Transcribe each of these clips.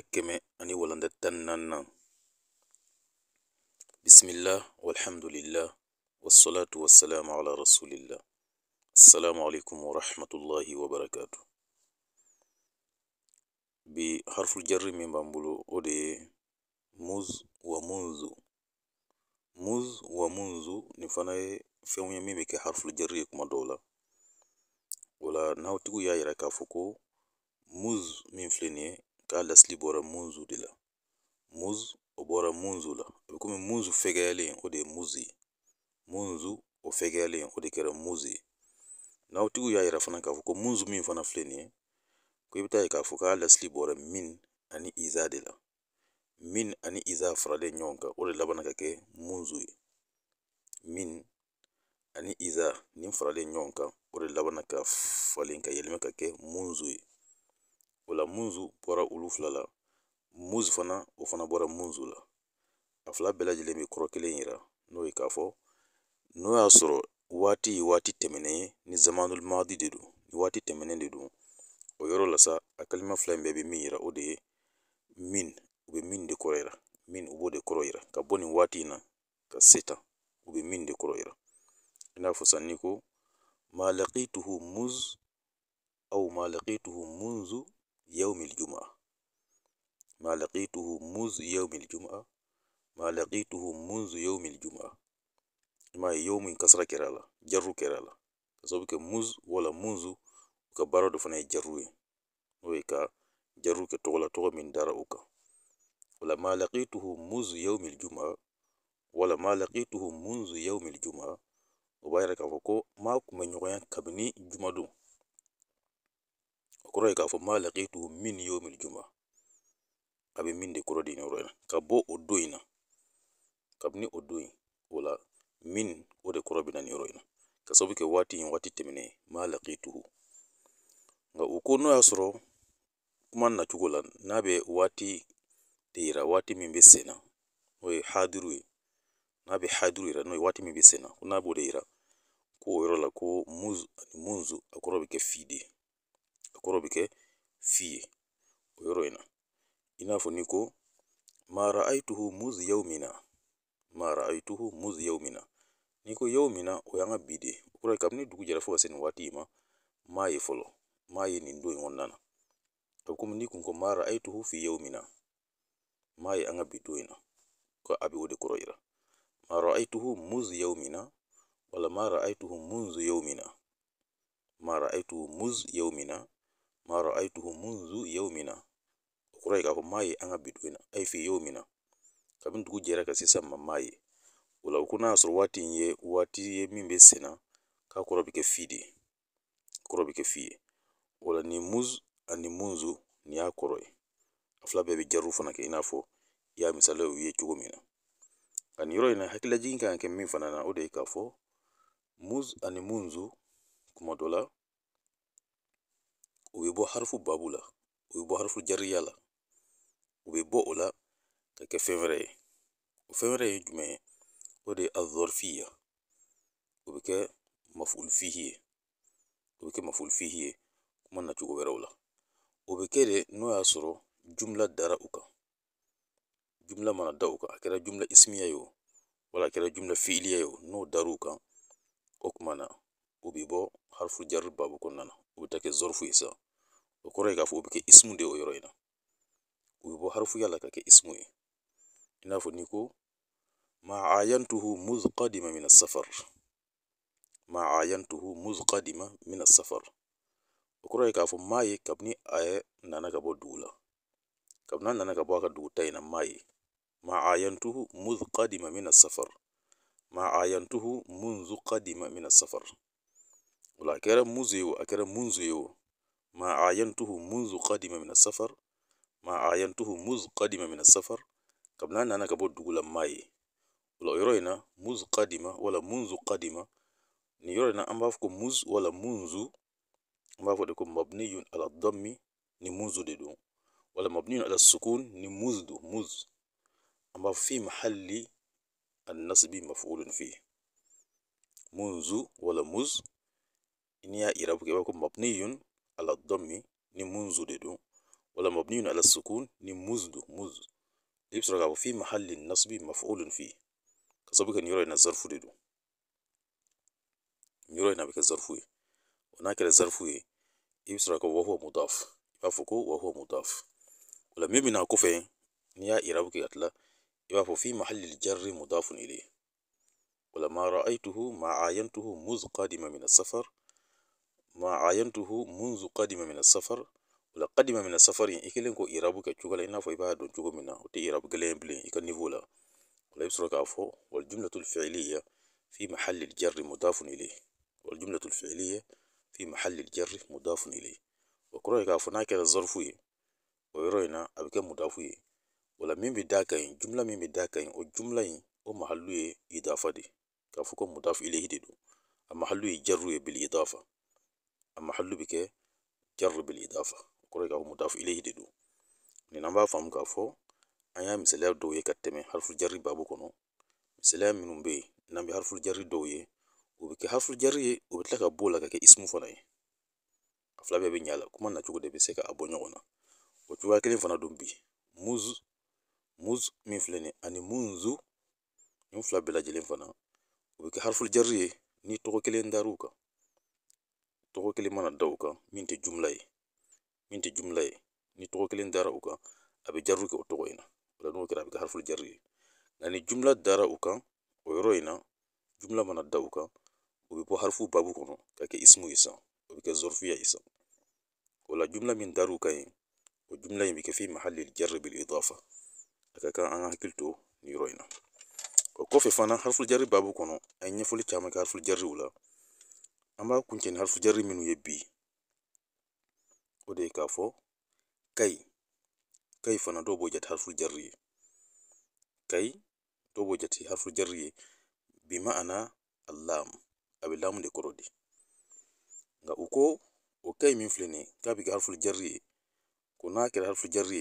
كمي أني ولند بسم الله والحمد لله والصلاة والسلام على رسول الله السلام عليكم ورحمة الله وبركاته بحرف الجر من بامبولو ودي موز ومنذ موز ومنذ نفناي في يوم يمي بك حرف الجر يكما دولا ولا ناو تقو يا يراكا فوكو موز من فلينيه k'a lasili bɔra muunzu de la muuz o bɔra muunzu la a bɛ komi muunzu fɛgɛyalen o de ye muuz ye muunzu o fɛgɛyalen o de kɛra muuz ye nawtigiw y'a yira fana k'a fɔ ko muunzu min fana filɛ nin ye ko i bɛ taa ye k'a fɔ k'a lasili bɔra min ani iza de la min ani iza faralen ɲɔgɔn kan o de laban ka kɛ muunzu ye min ani iza nin faralen ɲɔgɔn kan o de laban ka falen ka yɛlɛma ka kɛ muunzu ye o la munzu bɔra olu fila la muzi fana o fana bɔra munzu la a fila bɛɛ lajɛlen bɛ kɔrɔ kelen yira n'o ye k'a fɔ n'o y'a sɔrɔ waati ye waati tɛmɛnen ye ni zamanul madi de don ni waati tɛmɛnen de don o yɔrɔ la sa a kalima fila in bɛɛ bɛ min yira o de ye min u bɛ min de kɔrɔ yira min u b'o de kɔrɔ yira ka bɔ nin waati in na ka se tan u bɛ min de kɔrɔ yira i n'a fɔ sa ni ko ma laqituhu muz aw ma laqituhu munzu يوم الجمعة ما لقيته منذ يوم الجمعة ما لقيته منذ يوم الجمعة ما يوم كسر كرالا جرو كرالا كسبك منذ ولا منذ كبارو دفنا جروي ويكا جرو كتوغلا توغ من دار أوكا ولا ما لقيته منذ يوم الجمعة ولا ما لقيته منذ يوم الجمعة وبايرك أفوكو ما كما نيغيان كابني جمعة دون kɔrɔ ye k'a fɔ n b'a min ni y'o min juma a bɛ min de kɔrɔ de nin yɔrɔ in na ka bɔ min o de kɔrɔ bɛ na nin yɔrɔ in in waati tɛmɛnen ye n b'a lakitu n'o y'a sɔrɔ n'a bɛ waati de yira waati min bɛ sen na n'o ye haduru n'o ye min bɛ sen na ko n'a ko muz munzu a kɔrɔ bɛ kɔrɔ bɛ kɛ fi ye o yɔrɔ in na i n'a fɔ ni ko mara ayituhu muziyaw min na mara ayituhu muziyaw min na n'i ko yaw min na o y'an ka bi de o kɔrɔ ye kabini dugu jɛra fo ka se nin waati in ma m'a ye fɔlɔ m'a ye nin don in kɔnɔna na a bɛ komi n'i kun ko mara ayituhu fi yaw min na m'a ye an ka bi don in na ko a bɛ o de kɔrɔ yira mara ayituhu muziyaw min na wala mara ayituhu munzu yaw min na mara ayituhu muz yaw min na maa ra'aytuhu munzu yaumina kurai k'a mai anga ye an ka bi don in fi y'o min na kabini ka sisa mamai ula kuna ye wati ye wati ye mimbe sina k'a kɔrɔ fidi kɛ fi ula ni muz ani munzu ni akoroi afla ye a jaru fana kɛ i n'a fɔ i y'a misale u ye cogo min na nka nin yɔrɔ in na hakililajigin kan ka kɛ fana na o k'a fɔ muz ani munzu kuma bo harfu babu la o bɛ bɔ harfu jariya la o bɛ bɔ o la ka kɛ fɛn wɛrɛ ye o fɛn wɛrɛ ye jumɛn ye o de ye azɔrifiya o bɛ kɛ mafulufihi ye o bɛ kɛ mafulufihi ye kuma nacogo wɛrɛw la o bɛ kɛ de n'o y'a sɔrɔ jumla dara u kan jumla mana da o kan a kɛra jumla ismiya ye o wala a kɛra jumla fiiliya ye o n'o dar'u kan o kumana o bɛ bɔ harfu jari babu kɔnɔna na o bɛ taa kɛ zɔrifu ye O kɔrɔ ye k'a fɔ o bɛ kɛ ismu de o yɔrɔ in na. o bɛ bɔ harfuya la ka kɛ ismu ye. I n'a fɔ ni ko maayantuhu muzqadima min safar. Maayantuhu muzqadima min safar. O kɔrɔ ye k'a fɔ maa ye kabini a ye nana ka bɔ dugu la. Kabini a nana ka bɔ a ka dugu ta in na maa ye. Maayantuhu muzqadima min safar. Maayantuhu munzu qadima min safar. O la a kɛra muzu ye o a kɛra munzu ye o ما عاينته منذ قدم من السفر ما عاينته منذ قدم من السفر قبل أن أنا كبود دقول ماي ولا يرينا منذ قدمة ولا منذ قدمة نيرينا أم بافكم منذ ولا منذ أم بافكم مبني على الضم نموذ ددو ولا مبني على السكون ني دو موز أم في محل النصب مفعول فيه منذ ولا موز إنيا إيرابك إرابك مبني على الضم ni منذ دو ولا مبني على السكون ni مزد مز يبصر في محل النصب مفعول فيه كسبك ان يرى الظرف دو يرى ان بك الظرف هناك الظرف يبصر وهو مضاف يفكو وهو مضاف ولا يبنى كفين نيا إرابك اتلا يبقى في محل الجر مضاف إليه ولما رأيته ما عاينته مذ قادمة من السفر ما عينته منذ قدم من السفر ولا قدم من السفر يعني إكلن كو إيرابو كتشوغل إنا فو إبها دون تشوغو منا وتي إيراب غلين بلين إكا نيفولا ولا يبصرك أفو والجملة الفعلية في محل الجر مضاف إليه والجملة الفعلية في محل الجر مضاف إليه وكرويك كافو كده الظرفوي ويروينا أبكى مضافوي ولا مين بداكين يعني جملة مين بداكين يعني يعني أو ومحلوي إضافة دي كافوكم مضاف إليه دي دو المحلوي جروي بالإضافة amma hali ke kɛ jarri bil idafa o k'a fɔ ilayhi de don nin an b'a k'a fɔ an y'a misaliya ye ka harfu jarri babu kɔnɔ misaliya minnu bɛ yen harfu jarri dɔw ye o bɛ kɛ harfu jarri ye o bɛ tila ka b'o ismu fana ye a fila bɛɛ bɛ ɲa la de se ka o fana bi muz muz min ani munzu fana harfu jarri kelen tɔgɔ kelen mana da o kan min tɛ jumla ye min tɛ jumla ye ni tɔgɔ kelen dara o kan a bɛ jarru kɛ o tɔgɔ in na o la n'o kɛra a bɛ kɛ harfu jarri ye nka ni jumla dara o kan o yɔrɔ in na jumla mana da o kan o bɛ bɔ harfu babu kɔnɔ ka kɛ ismu ye sisan o bɛ kɛ zɔrfiya ye sisan o la jumla min dara dar'u kan yen o jumla in bɛ kɛ fi mahali jarri bil idafa a ka kan an ka hakili to nin yɔrɔ in na o kɔfɛ fana harfu jarri babu kɔnɔ an ye ɲɛfɔli caman kɛ harfu jarriw la An b'a kuncɛ ni hali jari minnu ye bi k'a fɔ kayi kayi fana dɔw b'o jate hali jari ye kayi dɔw b'o jate hali bi ma a na a lamu a bɛ de kɔrɔ di nka u ko o kayi min filɛ nin ye k'a bɛ kɛ hali jari ko n'a kɛra hali jari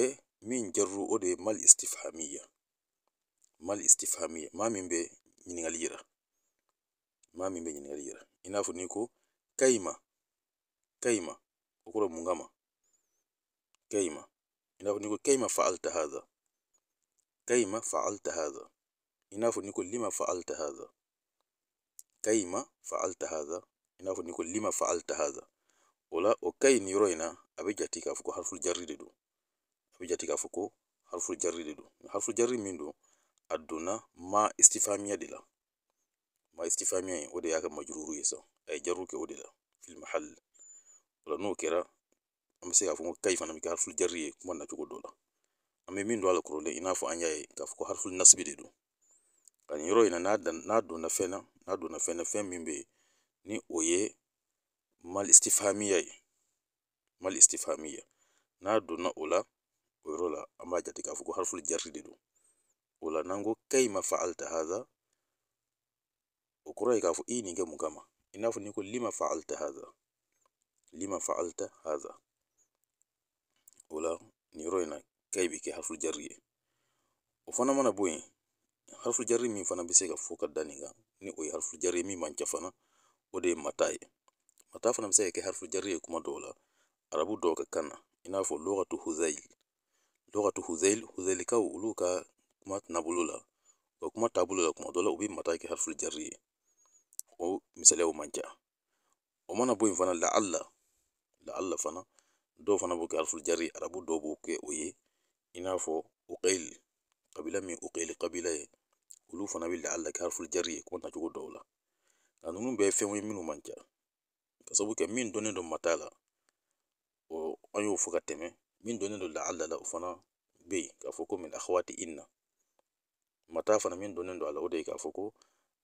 ye min jarru o de ye mali istifahami ye mali istifahami min bɛ ɲininkali mami min bɛ ɲininkali yira i n'a fɔ n'i ko kayima kayima o kɔrɔ kayima i n'a kayima fa'alta hadha kayima fa'alta hadha inafu niko lima fa'alta hadha kayima fa'alta hadha inafu niko lima fa'alta hadha o okai ni roina nin yɔrɔ k'a fɔ harfu jarri de don a k'a fɔ harfu jarri de harfu jarri min aduna ma istifamiya de ma istifamiya in o de y'a kɛ majururu ye sa a ye jaruru kɛ o de la fil mahal o la n'o kɛra an bɛ se k'a fɔ ko kayi fana bɛ kɛ harfu jarri ye kuma nacogo dɔ la an bɛ min don a la kɔrɔlen i n'a fɔ an y'a ye k'a fɔ ko harfu nasibi de don nka nin yɔrɔ in na n'a donna fɛn na n'a donna fɛn na fɛn min bɛ yen ni o ye mal istifamiya ye mal istifamiya n'a donna o la o yɔrɔ la an b'a jate k'a fɔ ko de don o la n'an ko kayi ma fa'alta hadha kura i k'a fɔ i ye nin kɛ mun kama lima fa'alta hadha lima fa'alta hadha o la nin yɔrɔ in na kai bi harfu jari ufana mana bɔ harfu jari mi fana bise se ka fɔ ni o harfu jari mi man fana o matai ye mata fana bise ke harfu jari kuma dola arabu doka kana inafu na i n'a fɔ lugatu huzail lugatu huzail huzailikaw olu kuma nabolo la o kuma taabolo la kuma dɔ la u bɛ harfu jari wo misaliya o man ca o mana bo yen fana la ala la ala fana dɔw fana b'o kɛ alifu jari arabu dɔw b'o kɛ o ye i n'a fɔ uqayl kabila min uqayl kabila ye olu fana bɛ la ala kɛ alifu jari ye kɔnta cogo dɔw la nka ninnu bɛɛ ye fɛnw ye minnu man ca ka sabu kɛ min dɔnnen don mata la o an y'o fɔ ka tɛmɛ min dɔnnen don la ala la o fana bɛ yen k'a fɔ ko min akhawati inna mata fana min dɔnnen don a la o de ye k'a fɔ ko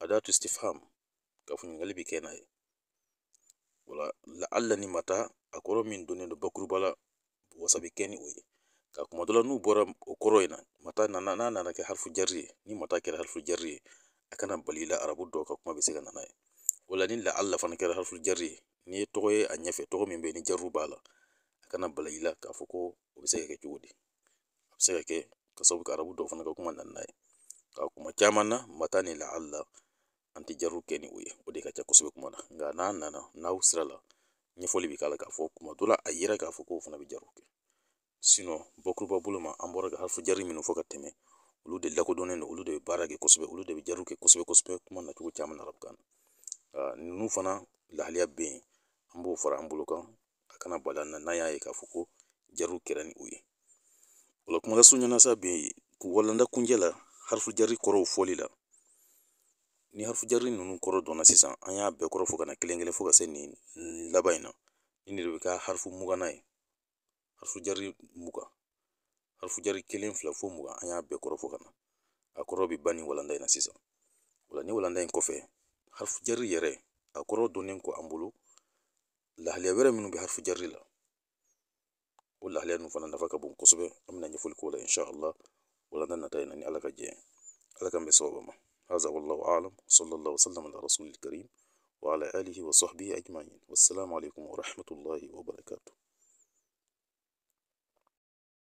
adatu istifham Kafoɲɔgɔnyali bɛ kɛ n'a ye o la hali ni mata a kɔrɔ min donnen don bakuruba la wasa bɛ kɛ ni o ye ka kuma dɔ la n'u bɔra o kɔrɔ in na mata n'a nana kɛ hali ye ni mata kɛra hali ye a kana bali la arabu dɔw ka kuma bɛ se ka na n'a ye o la ni lahala fana kɛra hali ye n'i ye tɔgɔ ye a ɲɛfɛ tɔgɔ min bɛ ni jariw b'a la a kana bala i la k'a fɔ ko o bɛ se ka kɛ cogo di a bɛ se ka kɛ ka sababu arabu dɔw fana ka kuma na ye ka kuma caman na mata ni lahala anti jaru keni uye ni o ye o ka ca kosɛbɛ kuma na nka n'a nana n'aw sira la ɲɛfɔli bɛ k'a la k'a kuma dɔ la k'a fɔ k'o fana bɛ jaw kɛ bakuruba bolo ma an bɔra ka hali jari minnu fɔ ka tɛmɛ olu de lakodɔnnen don olu de bɛ baara kɛ kosɛbɛ de bɛ jariw kɛ kosɛbɛ kosɛbɛ kuma nacogo caman na arabukan na ninnu fana lahaliya bɛ yen fara an bolo kana bala na n'a y'a k'a fɔ ko jariw kɛra ni o kuma lasurunya na sa bɛ k'u walanda kunjɛ harfu jari kɔrɔw fɔli la ni hafu jari ninnu kɔrɔ dɔnna sisan an y'a bɛɛ kɔrɔ fo ka na kelen kelen fo ka se nin laban in na nin de bɛ kɛ hafu mugan ye hafu jari mugan hafu jari kelen fila fo muga an y'a bɛɛ kɔrɔ fo ka na a kɔrɔ bɛ ban nin walanda in na sisan o ni walanda in kɔfɛ hafu jari yɛrɛ a kɔrɔ donnen kɔ an bolo lahaliya wɛrɛ minnu bɛ hafu jari la o lahaliya ninnu fana nafa ka bon kosɛbɛ an bɛna ɲɛfɔli k'o la insha Allah walanda nata in na ni ala ka jɛ ye ala k'an bɛ sababa ma هذا والله أعلم وصلى الله وسلم على رسول الكريم وعلى آله وصحبه أجمعين والسلام عليكم ورحمة الله وبركاته